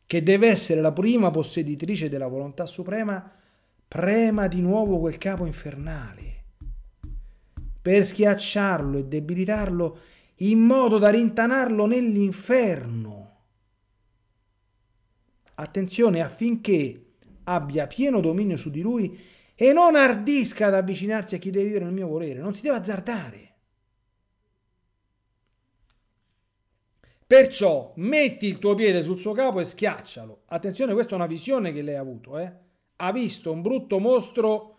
che deve essere la prima posseditrice della volontà suprema, prema di nuovo quel capo infernale per schiacciarlo e debilitarlo in modo da rintanarlo nell'inferno attenzione affinché abbia pieno dominio su di lui e non ardisca ad avvicinarsi a chi deve vivere nel mio volere, non si deve azzardare. Perciò metti il tuo piede sul suo capo e schiaccialo. Attenzione, questa è una visione che lei ha avuto, eh? Ha visto un brutto mostro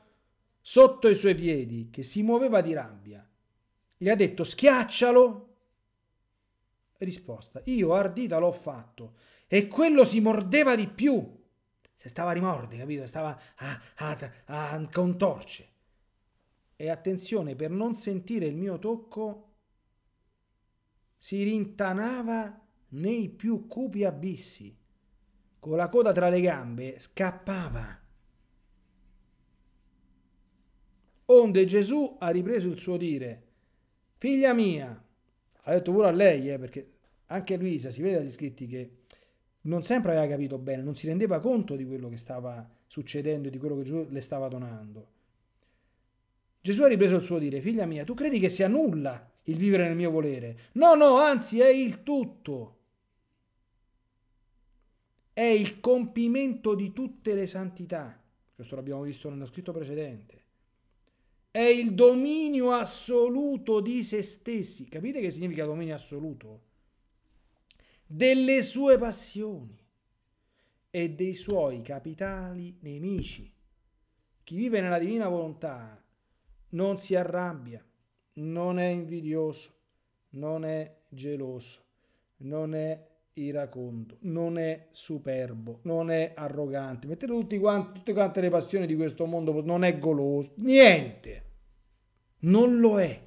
sotto i suoi piedi che si muoveva di rabbia. Gli ha detto schiaccialo. Risposta, io ardita l'ho fatto e quello si mordeva di più. Se stava a rimordi, capito? Stava a, a, a contorce. E attenzione, per non sentire il mio tocco, si rintanava nei più cupi abissi. Con la coda tra le gambe scappava. Onde Gesù ha ripreso il suo dire, figlia mia, ha detto pure a lei, eh, perché anche Luisa si vede dagli scritti che non sempre aveva capito bene, non si rendeva conto di quello che stava succedendo e di quello che Gesù le stava donando. Gesù ha ripreso il suo dire, figlia mia, tu credi che sia nulla il vivere nel mio volere? No, no, anzi è il tutto. È il compimento di tutte le santità. Questo l'abbiamo visto nello scritto precedente. È il dominio assoluto di se stessi. Capite che significa dominio assoluto? delle sue passioni e dei suoi capitali nemici. Chi vive nella divina volontà non si arrabbia, non è invidioso, non è geloso, non è iracondo, non è superbo, non è arrogante. Mettete tutti quanti, tutte quante le passioni di questo mondo, non è goloso, niente. Non lo è.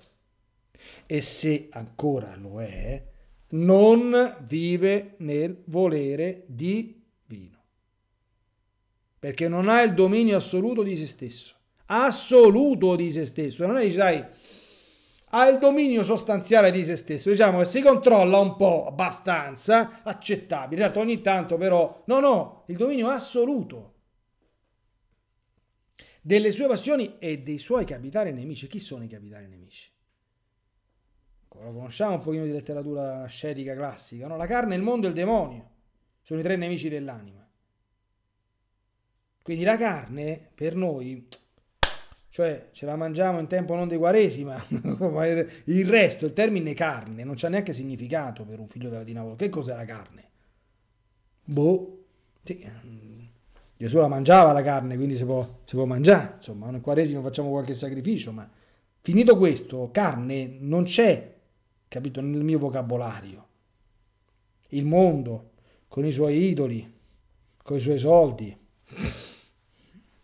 E se ancora lo è, non vive nel volere divino, perché non ha il dominio assoluto di se stesso, assoluto di se stesso, non è, sai, ha il dominio sostanziale di se stesso, diciamo che si controlla un po' abbastanza, accettabile, certo ogni tanto però, no, no, il dominio assoluto delle sue passioni e dei suoi capitali nemici. Chi sono i capitali nemici? Ecco, lo conosciamo un pochino di letteratura ascetica classica, no? la carne, il mondo e il demonio sono i tre nemici dell'anima. Quindi la carne per noi, cioè ce la mangiamo in tempo non di quaresima, *laughs* ma il resto, il termine carne, non c'ha neanche significato per un figlio della Dinavolo. Che cos'è la carne? Boh, sì. Mm, Gesù la mangiava la carne, quindi si può, si può mangiare, insomma, in quaresima facciamo qualche sacrificio, ma finito questo, carne non c'è capito, nel mio vocabolario. Il mondo, con i suoi idoli, con i suoi soldi.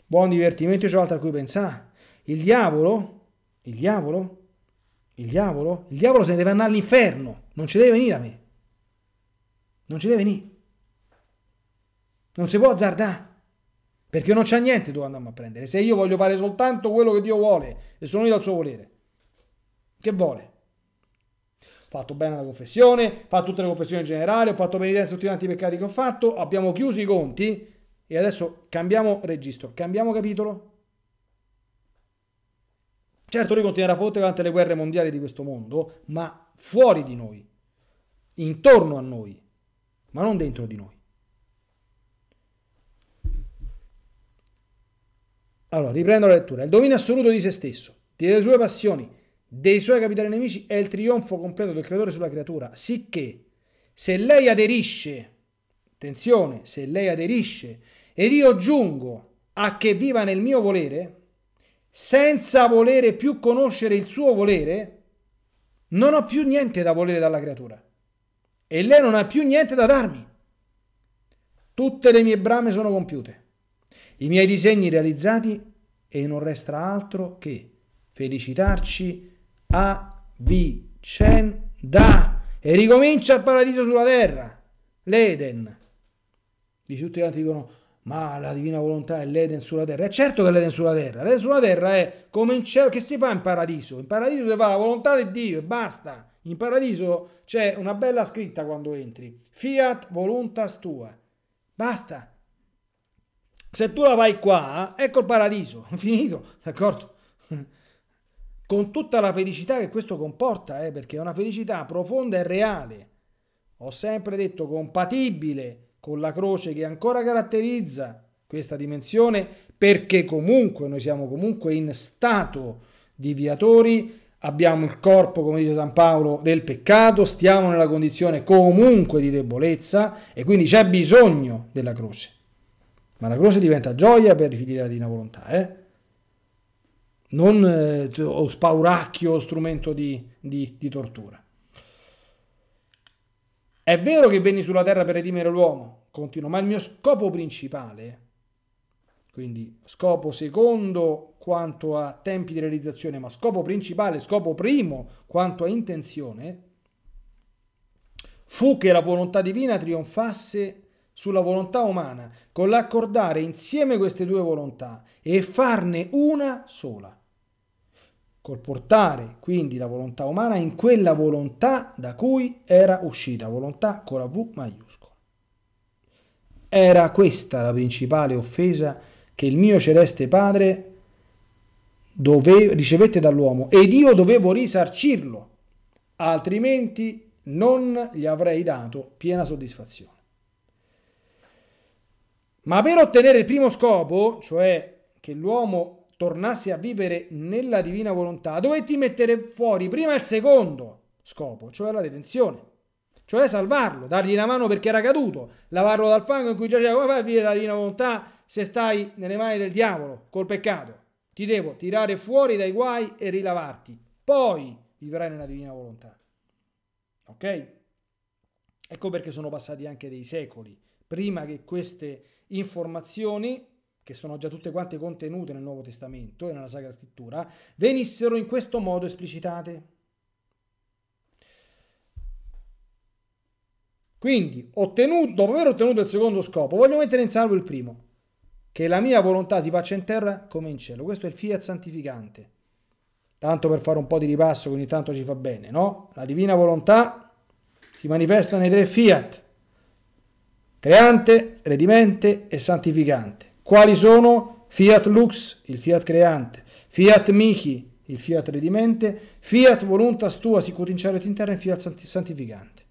Buon divertimento, c'è altro a cui pensare. Il diavolo, il diavolo, il diavolo, il diavolo se ne deve andare all'inferno, non ci deve venire a me. Non ci deve venire. Non si può azzardare. Perché non c'è niente dove andiamo a prendere. Se io voglio fare soltanto quello che Dio vuole e sono io al suo volere, che vuole? fatto bene la confessione, fatto tutte le confessioni in generale, ho fatto penitenza tutti quanti i peccati che ho fatto, abbiamo chiuso i conti e adesso cambiamo registro, cambiamo capitolo. Certo lui continuerà forte durante le guerre mondiali di questo mondo, ma fuori di noi, intorno a noi, ma non dentro di noi. Allora, riprendo la lettura. Il dominio assoluto di se stesso, delle sue passioni, dei suoi capitali nemici è il trionfo completo del creatore sulla creatura, sicché se lei aderisce, attenzione, se lei aderisce ed io giungo a che viva nel mio volere, senza volere più conoscere il suo volere, non ho più niente da volere dalla creatura e lei non ha più niente da darmi. Tutte le mie brame sono compiute, i miei disegni realizzati e non resta altro che felicitarci a vicenda e ricomincia il paradiso sulla terra, l'Eden. dice tutti gli altri dicono, ma la divina volontà è l'Eden sulla terra. È certo che l'Eden sulla terra. L'Eden sulla terra è come in cielo, che si fa in paradiso? In paradiso si fa la volontà di Dio e basta. In paradiso c'è una bella scritta quando entri, fiat voluntas tua. Basta. Se tu la vai qua, ecco il paradiso, *laughs* finito, d'accordo? con tutta la felicità che questo comporta, eh, perché è una felicità profonda e reale, ho sempre detto compatibile con la croce che ancora caratterizza questa dimensione, perché comunque noi siamo comunque in stato di viatori, abbiamo il corpo, come dice San Paolo, del peccato, stiamo nella condizione comunque di debolezza e quindi c'è bisogno della croce. Ma la croce diventa gioia per i figli della Divina Volontà, eh? non eh, spauracchio o strumento di, di, di tortura. È vero che venni sulla terra per redimere l'uomo, continuo, ma il mio scopo principale, quindi scopo secondo quanto a tempi di realizzazione, ma scopo principale, scopo primo quanto a intenzione, fu che la volontà divina trionfasse sulla volontà umana, con l'accordare insieme queste due volontà e farne una sola col portare quindi la volontà umana in quella volontà da cui era uscita, volontà con la V maiuscola. Era questa la principale offesa che il mio celeste Padre dove, ricevette dall'uomo ed io dovevo risarcirlo, altrimenti non gli avrei dato piena soddisfazione. Ma per ottenere il primo scopo, cioè che l'uomo tornassi a vivere nella divina volontà, dovetti mettere fuori prima il secondo scopo, cioè la redenzione, cioè salvarlo, dargli la mano perché era caduto, lavarlo dal fango in cui giaceva. Come fai a vivere la divina volontà se stai nelle mani del diavolo col peccato? Ti devo tirare fuori dai guai e rilavarti, poi vivrai nella divina volontà. Ok? Ecco perché sono passati anche dei secoli prima che queste informazioni che sono già tutte quante contenute nel Nuovo Testamento e nella Sacra Scrittura, venissero in questo modo esplicitate. Quindi, ottenuto, dopo aver ottenuto il secondo scopo, voglio mettere in salvo il primo, che la mia volontà si faccia in terra come in cielo. Questo è il fiat santificante. Tanto per fare un po' di ripasso che ogni tanto ci fa bene, no? La divina volontà si manifesta nei tre fiat, creante, redimente e santificante. Quali sono? Fiat Lux, il Fiat creante, Fiat Michi, il Fiat redimente, Fiat voluntas tua in terra, e Fiat santificante.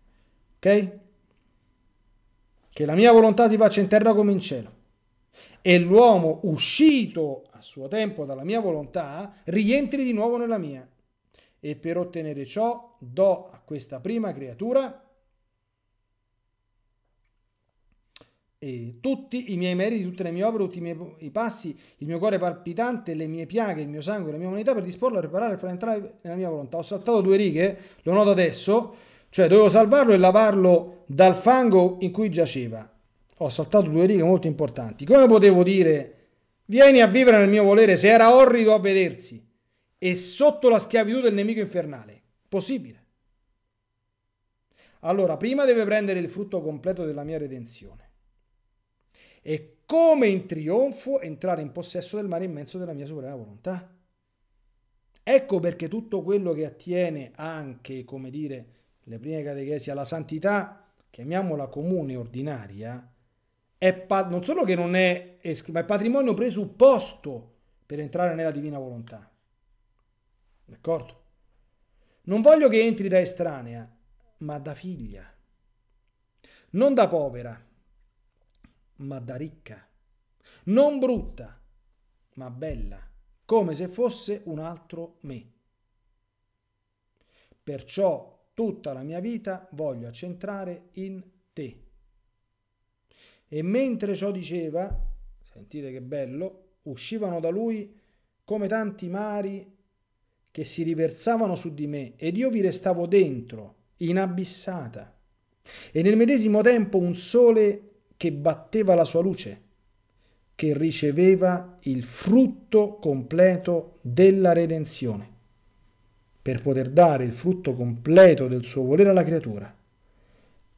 Ok? Che la mia volontà si faccia in terra come in cielo. E l'uomo uscito a suo tempo dalla mia volontà rientri di nuovo nella mia. E per ottenere ciò do a questa prima creatura E tutti i miei meriti, tutte le mie opere, tutti i miei passi, il mio cuore palpitante, le mie piaghe, il mio sangue, la mia umanità per disporlo a riparare e far entrare nella mia volontà. Ho saltato due righe, lo noto adesso, cioè dovevo salvarlo e lavarlo dal fango in cui giaceva. Ho saltato due righe molto importanti. Come potevo dire, vieni a vivere nel mio volere se era orrido a vedersi e sotto la schiavitù del nemico infernale? Possibile. Allora, prima deve prendere il frutto completo della mia redenzione e come in trionfo entrare in possesso del mare immenso della mia suprema volontà. Ecco perché tutto quello che attiene anche, come dire, le prime catechesi alla santità, chiamiamola comune ordinaria, è non solo che non è, ma è patrimonio presupposto per entrare nella divina volontà. D'accordo? Non voglio che entri da estranea, ma da figlia, non da povera, ma da ricca. Non brutta, ma bella, come se fosse un altro me. Perciò tutta la mia vita voglio accentrare in te. E mentre ciò diceva, sentite che bello, uscivano da lui come tanti mari che si riversavano su di me ed io vi restavo dentro, inabissata. E nel medesimo tempo un sole che batteva la sua luce, che riceveva il frutto completo della redenzione, per poter dare il frutto completo del suo volere alla creatura.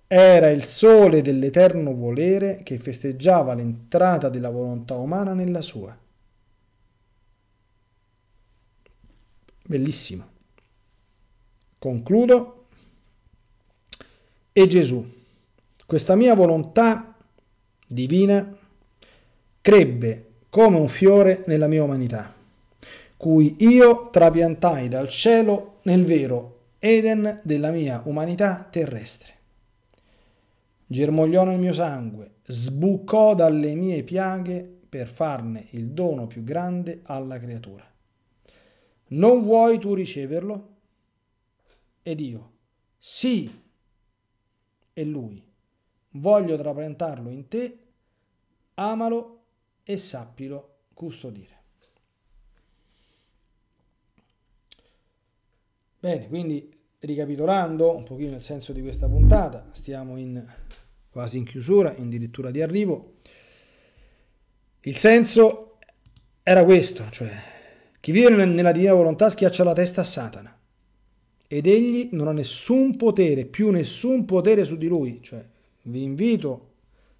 Era il sole dell'eterno volere che festeggiava l'entrata della volontà umana nella sua. Bellissimo. Concludo. E Gesù, questa mia volontà divina, crebbe come un fiore nella mia umanità, cui io trapiantai dal cielo nel vero Eden della mia umanità terrestre. Germogliò nel mio sangue, sbucò dalle mie piaghe per farne il dono più grande alla creatura. Non vuoi tu riceverlo? Ed io, sì, e lui, Voglio trapiantarlo in te, amalo e sappilo custodire. Bene, quindi ricapitolando un pochino il senso di questa puntata, stiamo in, quasi in chiusura, addirittura di arrivo. Il senso era questo, cioè chi vive nella divina volontà schiaccia la testa a Satana ed egli non ha nessun potere, più nessun potere su di lui, cioè vi invito,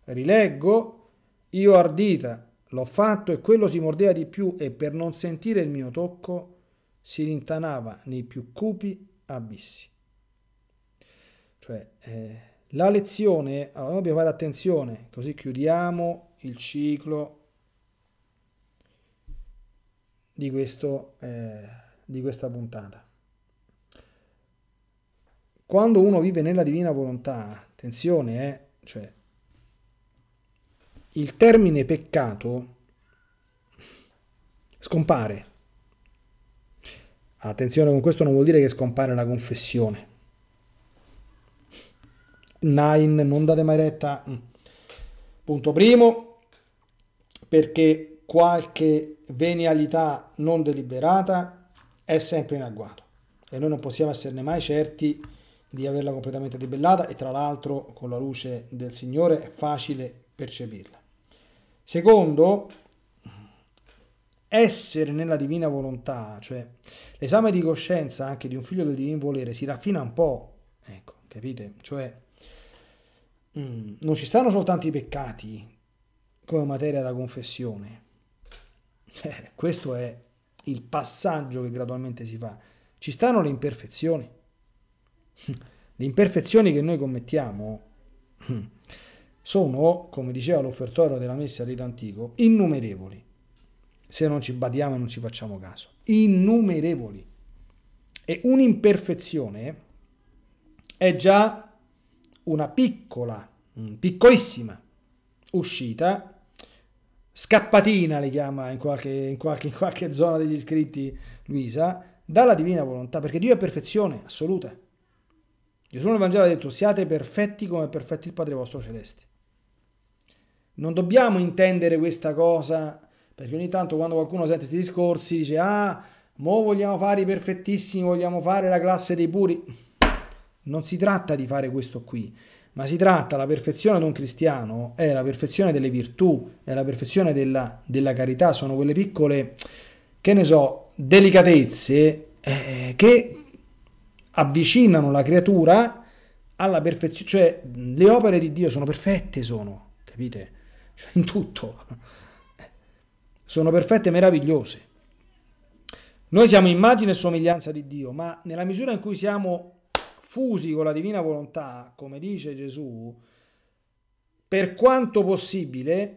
rileggo, io ardita, l'ho fatto e quello si mordeva di più e per non sentire il mio tocco si rintanava nei più cupi abissi. Cioè, eh, la lezione, allora dobbiamo fare attenzione, così chiudiamo il ciclo di, questo, eh, di questa puntata. Quando uno vive nella divina volontà, Attenzione, eh? cioè, il termine peccato scompare. Attenzione, con questo non vuol dire che scompare la confessione. Nine, non date mai retta. Mm. Punto primo, perché qualche venialità non deliberata è sempre in agguato e noi non possiamo esserne mai certi di averla completamente debellata e tra l'altro con la luce del Signore è facile percepirla. Secondo, essere nella divina volontà, cioè l'esame di coscienza anche di un figlio del divin volere si raffina un po', ecco, capite? Cioè mm, non ci stanno soltanto i peccati come materia da confessione. *laughs* Eh, questo è il passaggio che gradualmente si fa. Ci stanno le imperfezioni le imperfezioni che noi commettiamo sono, come diceva l'offertorio della messa rito antico, innumerevoli. Se non ci badiamo e non ci facciamo caso. Innumerevoli. E un'imperfezione è già una piccola, piccolissima uscita, scappatina le chiama in qualche, in qualche, in qualche zona degli scritti Luisa, dalla divina volontà, perché Dio è perfezione assoluta. Gesù nel Vangelo ha detto siate perfetti come è perfetto il Padre vostro celeste. Non dobbiamo intendere questa cosa perché ogni tanto quando qualcuno sente questi discorsi dice ah, mo vogliamo fare i perfettissimi, vogliamo fare la classe dei puri. Non si tratta di fare questo qui, ma si tratta la perfezione di un cristiano, è la perfezione delle virtù, è la perfezione della, della carità, sono quelle piccole, che ne so, delicatezze eh, che avvicinano la creatura alla perfezione, cioè le opere di Dio sono perfette, sono, capite? Cioè, in tutto. Sono perfette e meravigliose. Noi siamo immagine e somiglianza di Dio, ma nella misura in cui siamo fusi con la divina volontà, come dice Gesù, per quanto possibile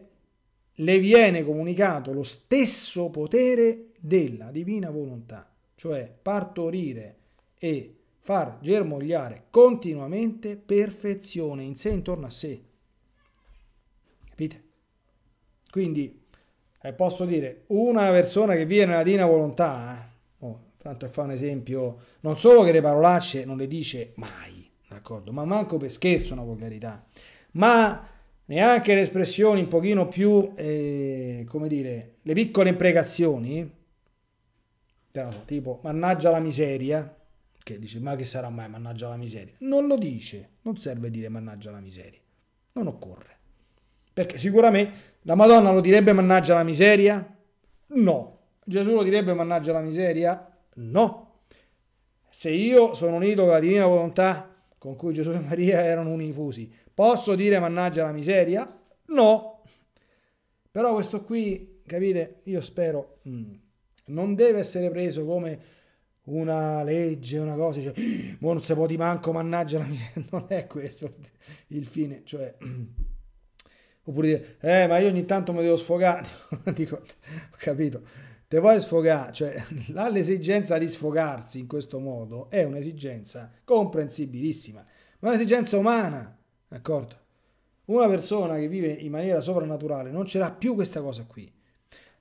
le viene comunicato lo stesso potere della divina volontà, cioè partorire e far germogliare continuamente perfezione in sé intorno a sé. Capite? Quindi eh, posso dire, una persona che viene nella Dina volontà, eh, oh, tanto fa un esempio, non solo che le parolacce non le dice mai, d'accordo, ma manco per scherzo una volgarità, ma neanche le espressioni un pochino più, eh, come dire, le piccole imprecazioni, tipo mannaggia la miseria, che dice ma che sarà mai mannaggia la miseria, non lo dice, non serve dire mannaggia la miseria, non occorre. Perché sicuramente la Madonna lo direbbe mannaggia la miseria? No. Gesù lo direbbe mannaggia la miseria? No. Se io sono unito con la divina volontà con cui Gesù e Maria erano unifusi, posso dire mannaggia la miseria? No. Però questo qui, capite, io spero, mm, non deve essere preso come una legge, una cosa, cioè, mo non si può di manco, mannaggia la miseria, *laughs* non è questo il fine, cioè... *clears throat* Oppure dire, eh, ma io ogni tanto mi devo sfogare, *laughs* dico, ho capito, te vuoi sfogare, cioè, *laughs* l'esigenza di sfogarsi in questo modo è un'esigenza comprensibilissima, ma è un'esigenza umana, d'accordo? Una persona che vive in maniera soprannaturale non ce l'ha più questa cosa qui,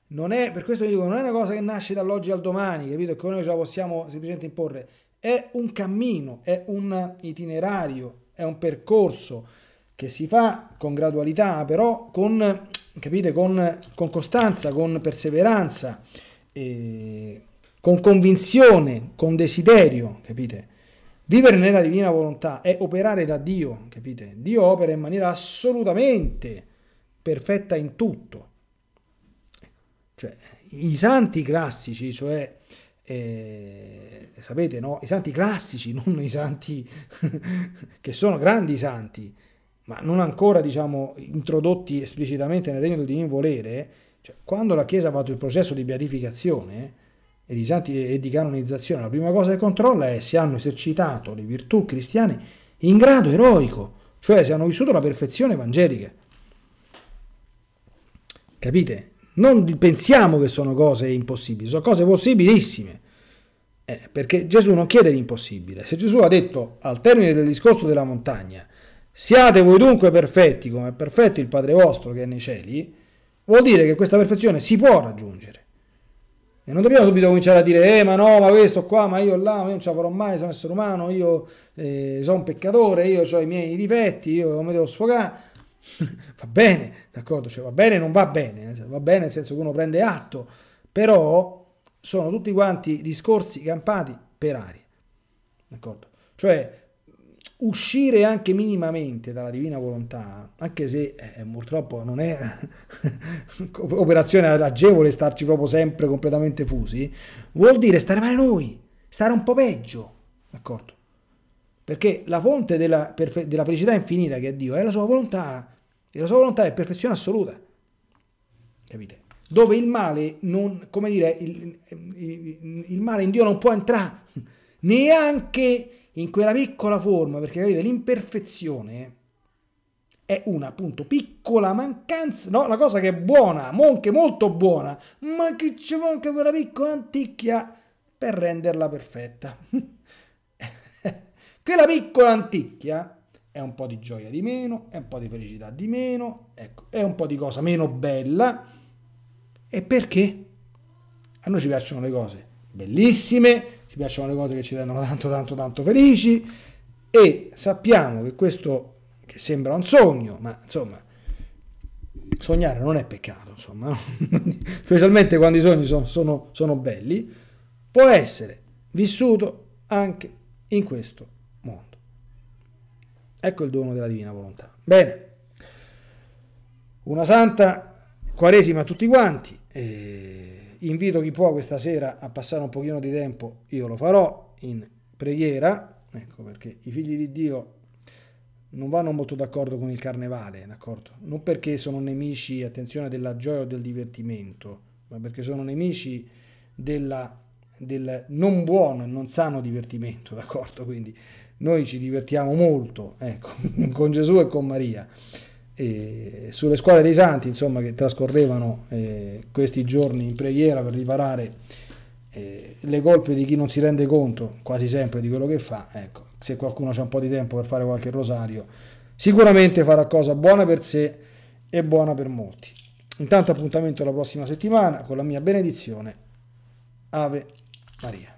non è, per questo io dico, non è una cosa che nasce dall'oggi al domani, capito? Che noi ce la possiamo semplicemente imporre. È un cammino, è un itinerario, è un percorso che si fa con gradualità, però con, capite, con, con costanza, con perseveranza, eh, con convinzione, con desiderio, capite? Vivere nella divina volontà è operare da Dio, capite? Dio opera in maniera assolutamente perfetta in tutto. Cioè, i santi classici, cioè, eh, sapete, no? I santi classici, *laughs* non i santi *laughs* che sono grandi santi, ma non ancora, diciamo, introdotti esplicitamente nel regno del divino volere, cioè, quando la Chiesa ha fatto il processo di beatificazione e di, santi, e di canonizzazione, la prima cosa che controlla è se hanno esercitato le virtù cristiane in grado eroico, cioè se hanno vissuto la perfezione evangelica. Capite? Non pensiamo che sono cose impossibili, sono cose possibilissime. Eh, perché Gesù non chiede l'impossibile. Se Gesù ha detto al termine del discorso della montagna, siate voi dunque perfetti come è perfetto il Padre vostro che è nei cieli, vuol dire che questa perfezione si può raggiungere. E non dobbiamo subito cominciare a dire, eh ma no, ma questo qua, ma io là, ma io non ce la farò mai, sono essere umano, io eh, sono un peccatore, io ho i miei difetti, io non mi devo sfogare. *laughs* va bene, d'accordo? Cioè, va bene, non va bene, va bene nel senso che uno prende atto, però sono tutti quanti discorsi campati per aria, d'accordo? Cioè, uscire anche minimamente dalla divina volontà, anche se eh, eh purtroppo non è *laughs* operazione agevole starci proprio sempre completamente fusi, vuol dire stare male noi, stare un po' peggio, d'accordo? Perché la fonte della, della felicità infinita che è Dio è la sua volontà, e la sua volontà è perfezione assoluta. Capite? Dove il male non, come dire, il, il, il male in Dio non può entrare *laughs* neanche in quella piccola forma, perché capite, l'imperfezione è una appunto piccola mancanza, no, una cosa che è buona, monche molto buona, ma che ci manca quella piccola anticchia per renderla perfetta. *laughs* quella piccola anticchia è un po' di gioia di meno, è un po' di felicità di meno, ecco, è un po' di cosa meno bella. E perché? A noi ci piacciono le cose bellissime, ci piacciono le cose che ci rendono tanto tanto tanto felici e sappiamo che questo che sembra un sogno, ma insomma sognare non è peccato, insomma, *laughs* specialmente quando i sogni sono, sono, sono belli, può essere vissuto anche in questo Ecco il dono della divina volontà. Bene, una santa quaresima a tutti quanti. Eh, invito chi può questa sera a passare un pochino di tempo, io lo farò in preghiera, ecco perché i figli di Dio non vanno molto d'accordo con il carnevale, d'accordo? Non perché sono nemici, attenzione, della gioia o del divertimento, ma perché sono nemici della, del non buono e non sano divertimento, d'accordo? Quindi noi ci divertiamo molto ecco, *laughs* con Gesù e con Maria. E sulle scuole dei santi, insomma, che trascorrevano eh, questi giorni in preghiera per riparare eh, le colpe di chi non si rende conto quasi sempre di quello che fa, ecco, se qualcuno ha un po' di tempo per fare qualche rosario, sicuramente farà cosa buona per sé e buona per molti. Intanto appuntamento la prossima settimana con la mia benedizione. Ave Maria.